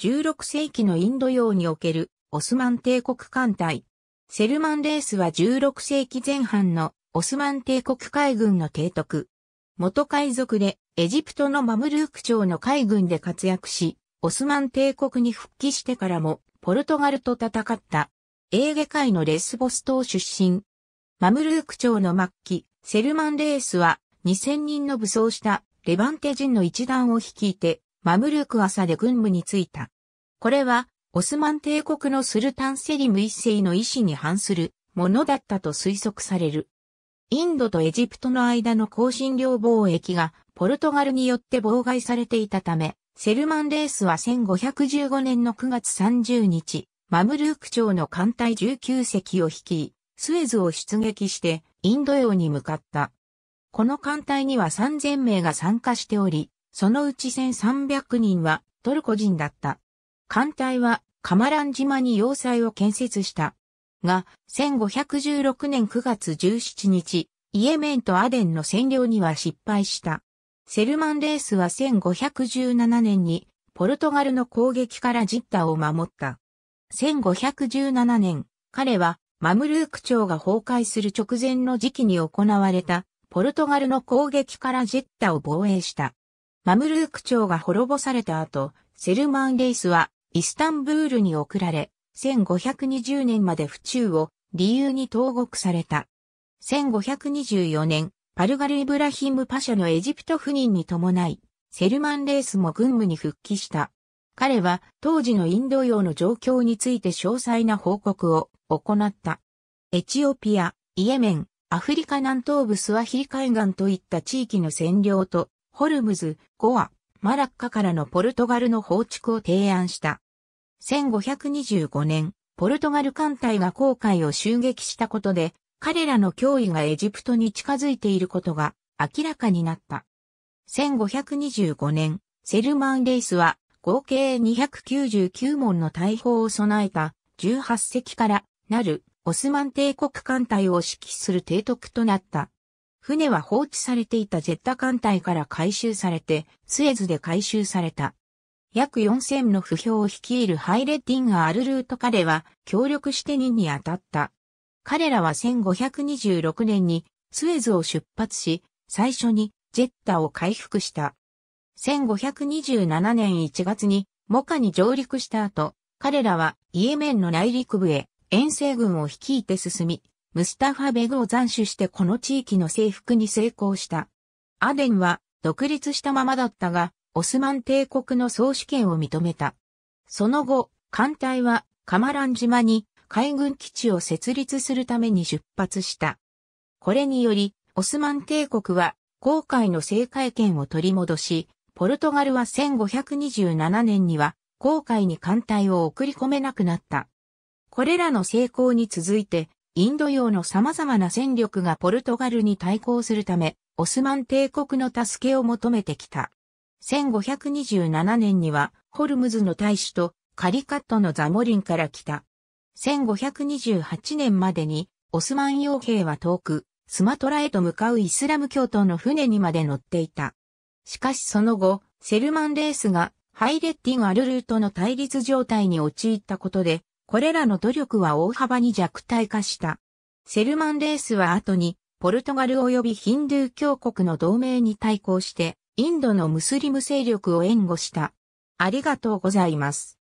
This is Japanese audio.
16世紀のインド洋におけるオスマン帝国艦隊。セルマンレースは16世紀前半のオスマン帝国海軍の提督。元海賊でエジプトのマムルーク朝の海軍で活躍し、オスマン帝国に復帰してからもポルトガルと戦った。エーゲ海のレスボス島出身。マムルーク朝の末期、セルマンレースは2000人の武装したレバンテ人の一団を率いてマムルーク朝で軍務に就いた。これは、オスマン帝国のスルタンセリム一世の意思に反するものだったと推測される。インドとエジプトの間の香辛料貿易がポルトガルによって妨害されていたため、セルマンレースは1515年の9月30日、マムルーク朝の艦隊19隻を率い、スエズを出撃してインド洋に向かった。この艦隊には3000名が参加しており、そのうち1300人はトルコ人だった。艦隊はカマラン島に要塞を建設した。が、1516年9月17日、イエメンとアデンの占領には失敗した。セルマンレースは1517年にポルトガルの攻撃からジッタを守った。1517年、彼はマムルーク町が崩壊する直前の時期に行われたポルトガルの攻撃からジッタを防衛した。マムルーク朝が滅ぼされた後、セルマン・レイスはイスタンブールに送られ、1520年まで府中を理由に投獄された。1524年、パルガル・イブラヒム・パシャのエジプト赴任に伴い、セルマン・レイスも軍務に復帰した。彼は当時のインド洋の状況について詳細な報告を行った。エチオピア、イエメン、アフリカ南東部スワヒリ海岸といった地域の占領とホルムズ、5は、マラッカからのポルトガルの放逐を提案した。1525年、ポルトガル艦隊が航海を襲撃したことで、彼らの脅威がエジプトに近づいていることが明らかになった。1525年、セルマン・レイスは合計299門の大砲を備えた18隻からなるオスマン帝国艦隊を指揮する提督となった。船は放置されていたジェッタ艦隊から回収されて、スエズで回収された。約4000の不評を率いるハイレッディンガー・アルルート彼は協力して任に当たった。彼らは1526年にスエズを出発し、最初にジェッタを回復した。1527年1月にモカに上陸した後、彼らはイエメンの内陸部へ遠征軍を率いて進み、ムスタファ・ベグを斬首してこの地域の征服に成功した。アデンは独立したままだったが、オスマン帝国の総主権を認めた。その後、艦隊はカマラン島に海軍基地を設立するために出発した。これにより、オスマン帝国は航海の正解権を取り戻し、ポルトガルは1527年には航海に艦隊を送り込めなくなった。これらの成功に続いて、インド洋の様々な戦力がポルトガルに対抗するため、オスマン帝国の助けを求めてきた。1527年には、ホルムズの大使とカリカットのザモリンから来た。1528年までに、オスマン傭兵は遠く、スマトラへと向かうイスラム教徒の船にまで乗っていた。しかしその後、セルマンレースがハイレッティン・アルルートの対立状態に陥ったことで、これらの努力は大幅に弱体化した。セルマンレースは後に、ポルトガル及びヒンドゥー教国の同盟に対抗して、インドのムスリム勢力を援護した。ありがとうございます。